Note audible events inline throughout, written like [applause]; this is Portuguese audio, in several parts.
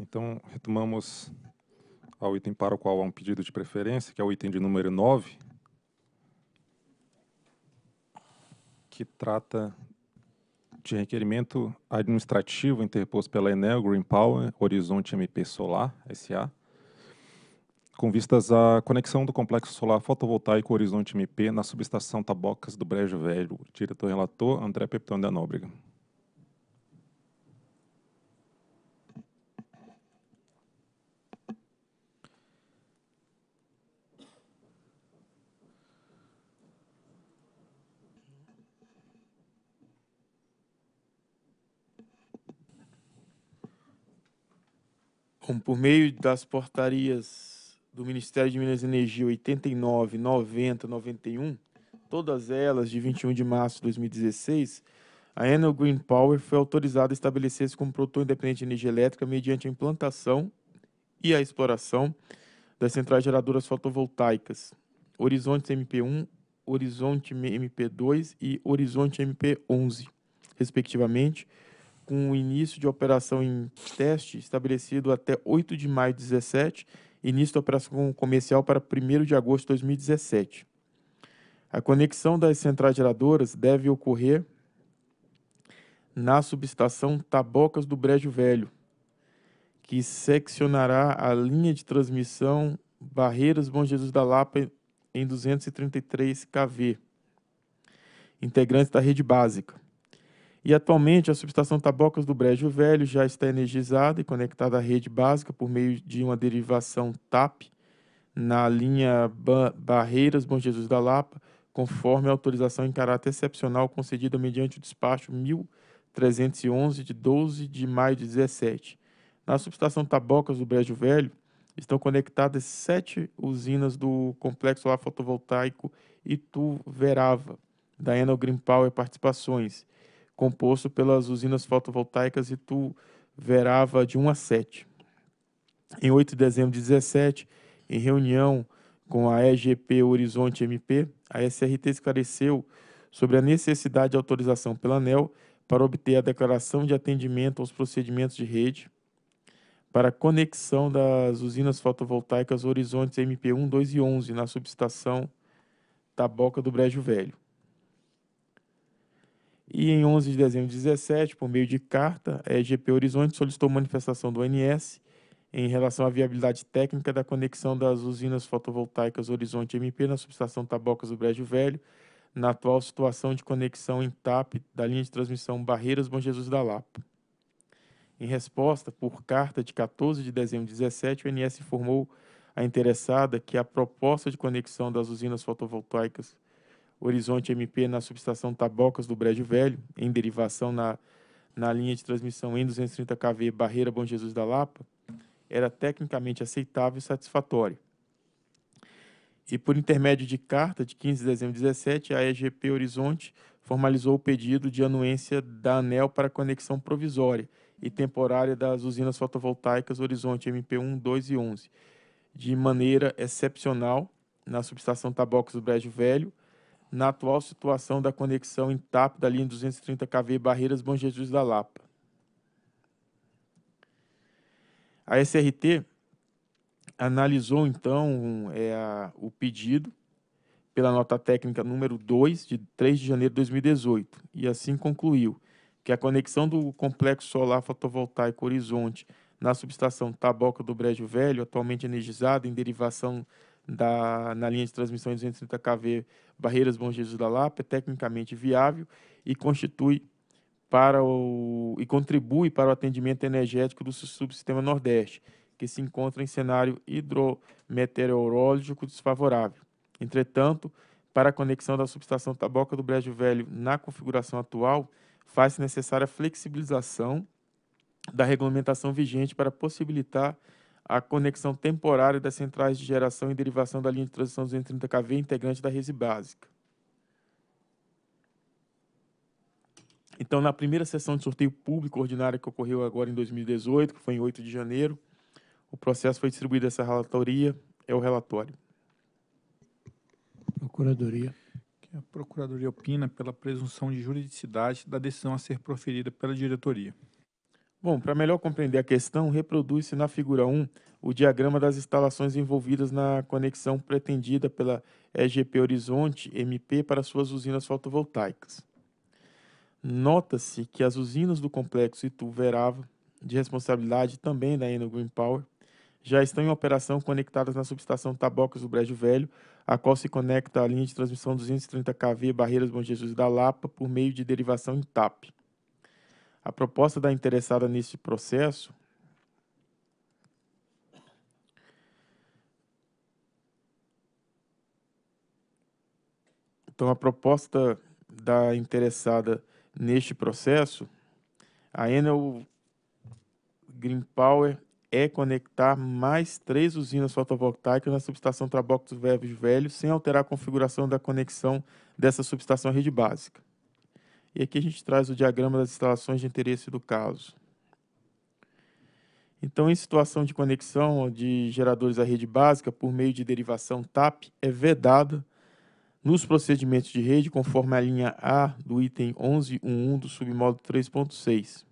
Então, retomamos ao item para o qual há um pedido de preferência, que é o item de número 9, que trata de requerimento administrativo interposto pela Enel Green Power Horizonte MP Solar SA, com vistas à conexão do complexo solar fotovoltaico Horizonte MP na subestação Tabocas do Brejo Velho. Diretor relator André Peptão da Nóbrega. Como por meio das portarias do Ministério de Minas e Energia 89, 90, 91, todas elas de 21 de março de 2016, a Enel Green Power foi autorizada a estabelecer-se como produtor independente de energia elétrica mediante a implantação e a exploração das centrais geradoras fotovoltaicas Horizonte MP1, Horizonte MP2 e Horizonte MP11, respectivamente, com o início de operação em teste estabelecido até 8 de maio de 2017, início da operação comercial para 1 de agosto de 2017. A conexão das centrais geradoras deve ocorrer na subestação Tabocas do Brejo Velho, que seccionará a linha de transmissão Barreiras Bom Jesus da Lapa em 233 kV, integrantes da rede básica. E atualmente a subestação Tabocas do Brejo Velho já está energizada e conectada à rede básica por meio de uma derivação TAP na linha ba Barreiras Bom Jesus da Lapa, conforme a autorização em caráter excepcional concedida mediante o despacho 1311 de 12 de maio de 17. Na subestação Tabocas do Brejo Velho, estão conectadas sete usinas do complexo lá fotovoltaico Ituverava, da Enel Green Power Participações, composto pelas usinas fotovoltaicas verava de 1 a 7. Em 8 de dezembro de 2017, em reunião com a EGP Horizonte MP, a SRT esclareceu sobre a necessidade de autorização pela ANEL para obter a declaração de atendimento aos procedimentos de rede para conexão das usinas fotovoltaicas Horizontes MP1, 2 e 11 na subestação Taboca do Brejo Velho. E em 11 de dezembro de 17, por meio de carta, a EGP Horizonte solicitou manifestação do ONS em relação à viabilidade técnica da conexão das usinas fotovoltaicas Horizonte MP na subestação Tabocas do Brejo Velho, na atual situação de conexão em TAP da linha de transmissão Barreiras Bom Jesus da Lapa. Em resposta, por carta de 14 de dezembro de 17, o ONS informou a interessada que a proposta de conexão das usinas fotovoltaicas Horizonte MP na subestação Tabocas do Brejo Velho, em derivação na, na linha de transmissão em 230 kV Barreira Bom Jesus da Lapa, era tecnicamente aceitável e satisfatória. E por intermédio de carta de 15 de dezembro de 17, a EGP Horizonte formalizou o pedido de anuência da ANEL para conexão provisória e temporária das usinas fotovoltaicas Horizonte MP1, 2 e 11, de maneira excepcional na subestação Tabocas do Brejo Velho, na atual situação da conexão em TAP da linha 230 kV Barreiras Bom Jesus da Lapa. A SRT analisou então é, a, o pedido pela nota técnica número 2 de 3 de janeiro de 2018 e assim concluiu que a conexão do complexo solar fotovoltaico Horizonte na subestação Taboca do Brejo Velho, atualmente energizada em derivação da, na linha de transmissão em 230 kV Barreiras Bom Jesus da Lapa é tecnicamente viável e constitui para o, e contribui para o atendimento energético do subsistema Nordeste, que se encontra em cenário hidrometeorológico desfavorável. Entretanto, para a conexão da subestação Taboca do Brejo Velho na configuração atual, faz-se necessária a flexibilização da regulamentação vigente para possibilitar a conexão temporária das centrais de geração e derivação da linha de transição 230 kV integrante da rede básica. Então, na primeira sessão de sorteio público ordinária que ocorreu agora em 2018, que foi em 8 de janeiro, o processo foi distribuído essa relatoria, é o relatório. Procuradoria. A Procuradoria opina pela presunção de juridicidade da decisão a ser proferida pela diretoria. Bom, para melhor compreender a questão, reproduz-se na figura 1 o diagrama das instalações envolvidas na conexão pretendida pela EGP Horizonte MP para suas usinas fotovoltaicas. Nota-se que as usinas do complexo Itu-Verava, de responsabilidade também da Eno Green Power, já estão em operação conectadas na subestação Tabocas do Brejo Velho, a qual se conecta à linha de transmissão 230 kV Barreiras Bom Jesus da Lapa por meio de derivação em TAP a proposta da interessada neste processo Então, a proposta da interessada neste processo, a Enel Green Power é conectar mais três usinas fotovoltaicas na subestação Trabocos dos Velhos, sem alterar a configuração da conexão dessa subestação à rede básica. E aqui a gente traz o diagrama das instalações de interesse do caso. Então, em situação de conexão de geradores à rede básica por meio de derivação TAP é vedada nos procedimentos de rede conforme a linha A do item 11.1.1 do submódulo 3.6.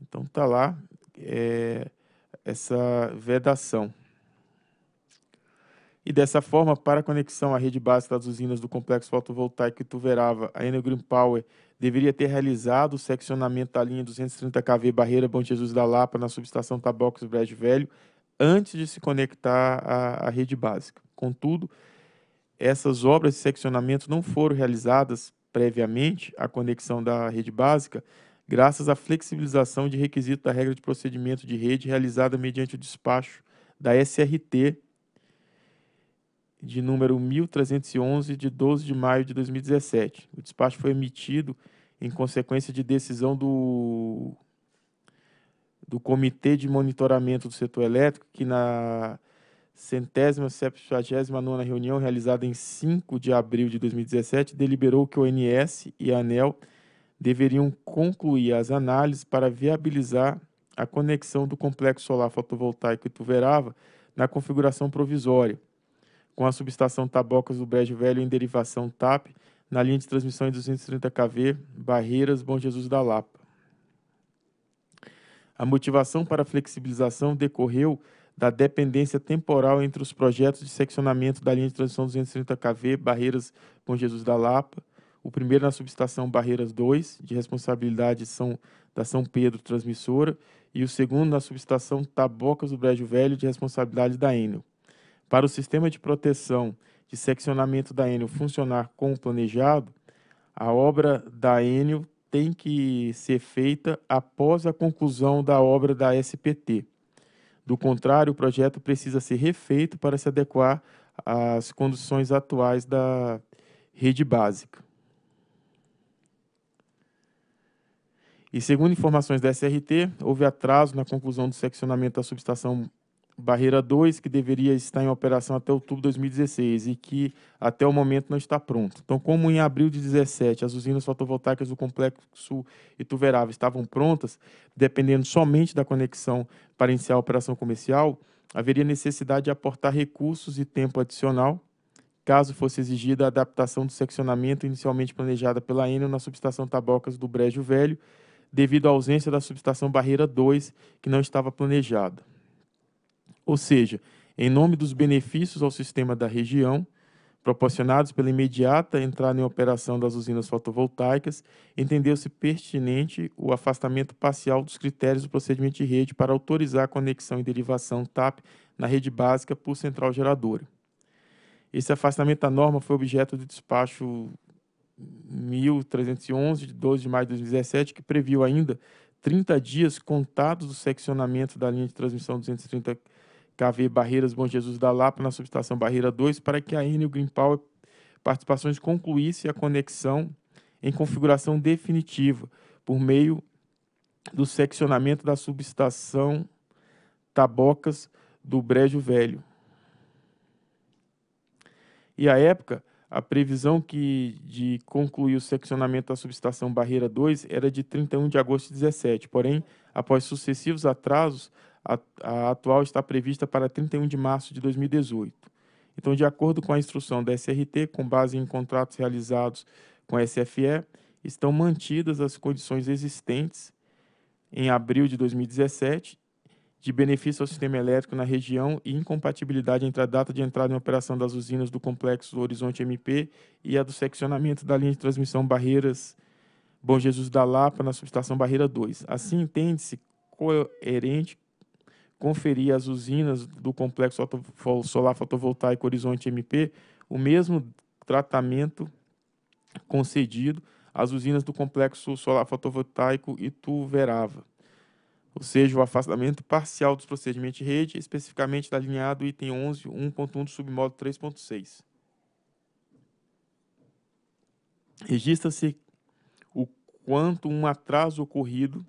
Então, está lá é, essa vedação e dessa forma, para a conexão à rede básica das usinas do complexo fotovoltaico Ituverava, a Enel Green Power deveria ter realizado o seccionamento da linha 230 kV Barreira Bom Jesus da Lapa na subestação Tabocos Brejo Velho antes de se conectar à, à rede básica. Contudo, essas obras de seccionamento não foram realizadas previamente à conexão da rede básica, graças à flexibilização de requisito da regra de procedimento de rede realizada mediante o despacho da SRT de número 1311 de 12 de maio de 2017. O despacho foi emitido em consequência de decisão do do Comitê de Monitoramento do Setor Elétrico, que na centésima septuagésima nona reunião realizada em 5 de abril de 2017 deliberou que o ONS e a ANEL deveriam concluir as análises para viabilizar a conexão do complexo solar fotovoltaico Ituverava na configuração provisória com a subestação Tabocas do Brejo Velho em derivação TAP, na linha de transmissão em 230 kV, Barreiras, Bom Jesus da Lapa. A motivação para a flexibilização decorreu da dependência temporal entre os projetos de seccionamento da linha de transmissão 230 kV Barreiras Bom Jesus da Lapa, o primeiro na subestação Barreiras 2, de responsabilidade São, da São Pedro Transmissora, e o segundo na subestação Tabocas do Brejo Velho, de responsabilidade da Enel. Para o sistema de proteção de seccionamento da Enel funcionar como planejado, a obra da Enel tem que ser feita após a conclusão da obra da SPT. Do contrário, o projeto precisa ser refeito para se adequar às condições atuais da rede básica. E segundo informações da SRT, houve atraso na conclusão do seccionamento da subestação Barreira 2, que deveria estar em operação até outubro de 2016 e que até o momento não está pronto. Então, como em abril de 2017 as usinas fotovoltaicas do complexo Ituverava estavam prontas, dependendo somente da conexão para iniciar a operação comercial, haveria necessidade de aportar recursos e tempo adicional, caso fosse exigida a adaptação do seccionamento inicialmente planejada pela Enel na subestação Tabocas do Brejo Velho, devido à ausência da subestação Barreira 2, que não estava planejada. Ou seja, em nome dos benefícios ao sistema da região, proporcionados pela imediata entrada em operação das usinas fotovoltaicas, entendeu-se pertinente o afastamento parcial dos critérios do procedimento de rede para autorizar a conexão e derivação TAP na rede básica por central geradora. Esse afastamento da norma foi objeto do despacho 1311, de 12 de maio de 2017, que previu ainda 30 dias contados do seccionamento da linha de transmissão 230 KV Barreiras Bom Jesus da Lapa, na subestação Barreira 2, para que a Enel Green Power Participações concluísse a conexão em configuração definitiva, por meio do seccionamento da subestação Tabocas do Brejo Velho. E à época, a previsão que de concluir o seccionamento da subestação Barreira 2 era de 31 de agosto de 17, porém, após sucessivos atrasos, a, atual está prevista para 31 de março de 2018. Então, de acordo com a instrução da SRT, com base em contratos realizados com a SFE, estão mantidas as condições existentes em abril de 2017 de benefício ao sistema elétrico na região e incompatibilidade entre a data de entrada em operação das usinas do complexo do Horizonte MP e a do seccionamento da linha de transmissão Barreiras Bom Jesus da Lapa na subestação Barreira 2. Assim, entende-se coerente conferir às usinas do complexo solar fotovoltaico Horizonte MP o mesmo tratamento concedido às usinas do complexo solar fotovoltaico Ituverava. Ou seja, o afastamento parcial dos procedimentos de rede, especificamente da linha A do item 11, 1.1 do submódulo 3.6. Registra-se o quanto um atraso ocorrido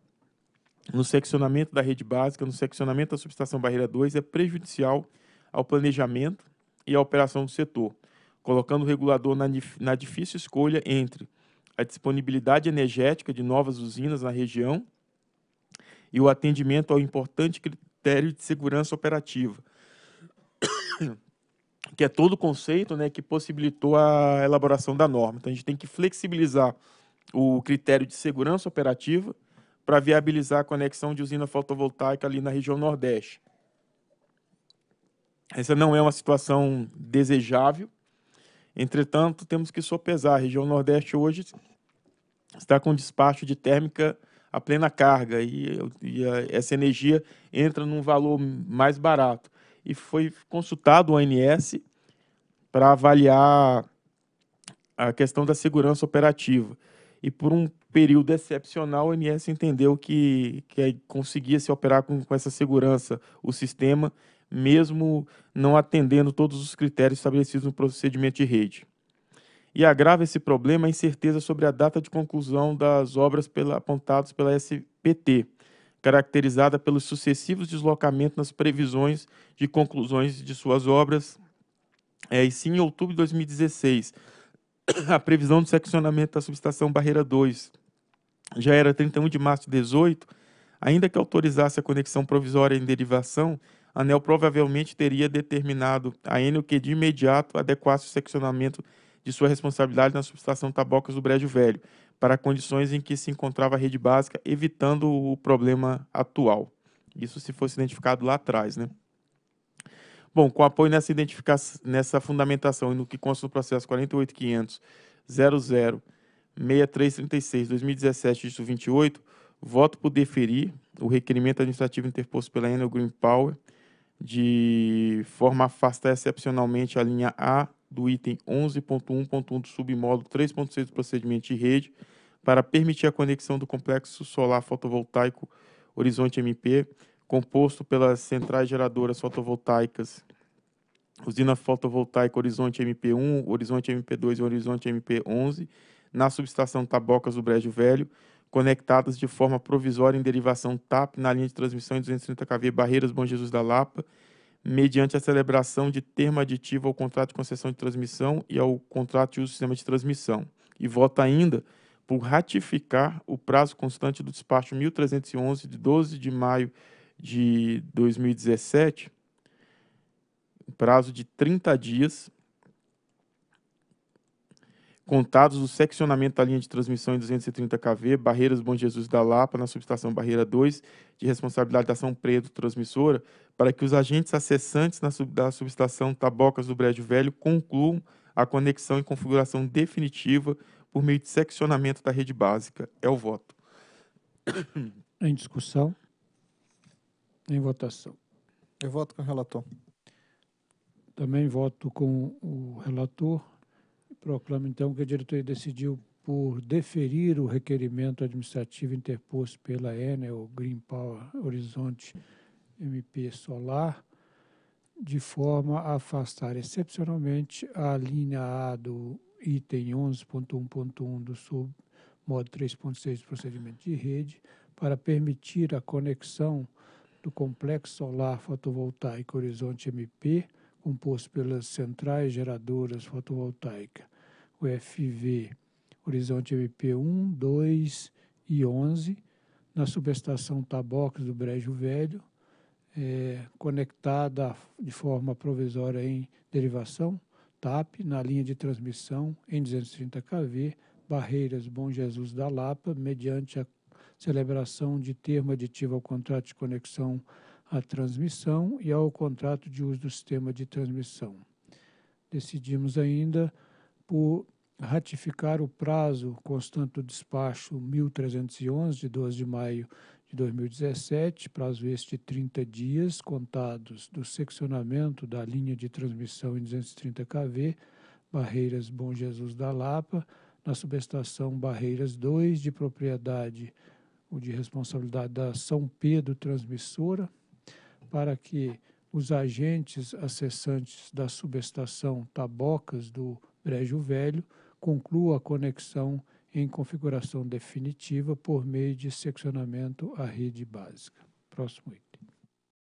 no seccionamento da rede básica, no seccionamento da subestação Barreira 2, é prejudicial ao planejamento e à operação do setor, colocando o regulador na, na difícil escolha entre a disponibilidade energética de novas usinas na região e o atendimento ao importante critério de segurança operativa, [coughs] que é todo o conceito né, que possibilitou a elaboração da norma. Então, a gente tem que flexibilizar o critério de segurança operativa para viabilizar a conexão de usina fotovoltaica ali na região Nordeste. Essa não é uma situação desejável. Entretanto, temos que sopesar. A região Nordeste hoje está com despacho de térmica a plena carga e, e a, essa energia entra num valor mais barato. E foi consultado o ANS para avaliar a questão da segurança operativa e por um período excepcional o INSS entendeu que, que conseguia se operar com, com essa segurança o sistema, mesmo não atendendo todos os critérios estabelecidos no procedimento de rede. E agrava esse problema a incerteza sobre a data de conclusão das obras pela, apontadas pela SPT, caracterizada pelos sucessivos deslocamentos nas previsões de conclusões de suas obras, é, e sim em outubro de 2016, [coughs] a previsão do seccionamento da subestação Barreira 2 já era 31 de março de 18, ainda que autorizasse a conexão provisória em derivação, a ANEL provavelmente teria determinado a Enel que de imediato adequasse o seccionamento de sua responsabilidade na subestação Tabocas do Brejo Velho, para condições em que se encontrava a rede básica, evitando o problema atual. Isso se fosse identificado lá atrás, né? Bom, com apoio nessa identificação, nessa fundamentação e no que consta do processo 48500.006336/2017-28, voto por deferir o requerimento administrativo interposto pela Enel Green Power de forma a afastar excepcionalmente a linha A do item 11.1.1 do submódulo 3.6 do procedimento de rede para permitir a conexão do complexo solar fotovoltaico Horizonte MP composto pelas centrais geradoras fotovoltaicas, usina fotovoltaica Horizonte MP1, Horizonte MP2 e Horizonte MP11, na subestação Tabocas do Brejo Velho, conectadas de forma provisória em derivação TAP na linha de transmissão em 230 kV Barreiras Bom Jesus da Lapa, mediante a celebração de termo aditivo ao contrato de concessão de transmissão e ao contrato de uso do sistema de transmissão. E vota ainda por ratificar o prazo constante do despacho 1311 de 12 de maio de 2017, prazo de 30 dias, contados o seccionamento da linha de transmissão em 230 kV, Barreiras Bom Jesus da Lapa, na subestação Barreira 2, de responsabilidade da ação Preto Transmissora, para que os agentes acessantes na sub, da subestação Tabocas do Brejo Velho concluam a conexão e configuração definitiva por meio de seccionamento da rede básica. É o voto. Em discussão? Em votação. Eu voto com o relator. Também voto com o relator. Proclamo, então, que a diretoria decidiu por deferir o requerimento administrativo interposto pela Enel Green Power Horizonte MP Solar, de forma a afastar excepcionalmente a linha A do item 11.1.1 do submodo 3.6 do procedimento de rede, para permitir a conexão do Complexo Solar Fotovoltaico Horizonte MP, composto pelas centrais geradoras fotovoltaicas UFV Horizonte MP 1, 2 e 11, na subestação Tabox do Brejo Velho, é, conectada de forma provisória em derivação, TAP, na linha de transmissão em 230 kV, Barreiras Bom Jesus da Lapa, mediante a celebração de termo aditivo ao contrato de conexão à transmissão e ao contrato de uso do sistema de transmissão. Decidimos ainda por ratificar o prazo constante do despacho 1311, de 12 de maio de 2017, prazo este de 30 dias contados do seccionamento da linha de transmissão em 230 kV, Barreiras Bom Jesus da Lapa, na subestação Barreiras 2, de propriedade o de responsabilidade da São Pedro Transmissora, para que os agentes acessantes da subestação Tabocas do Brejo Velho concluam a conexão em configuração definitiva por meio de seccionamento à rede básica. Próximo item.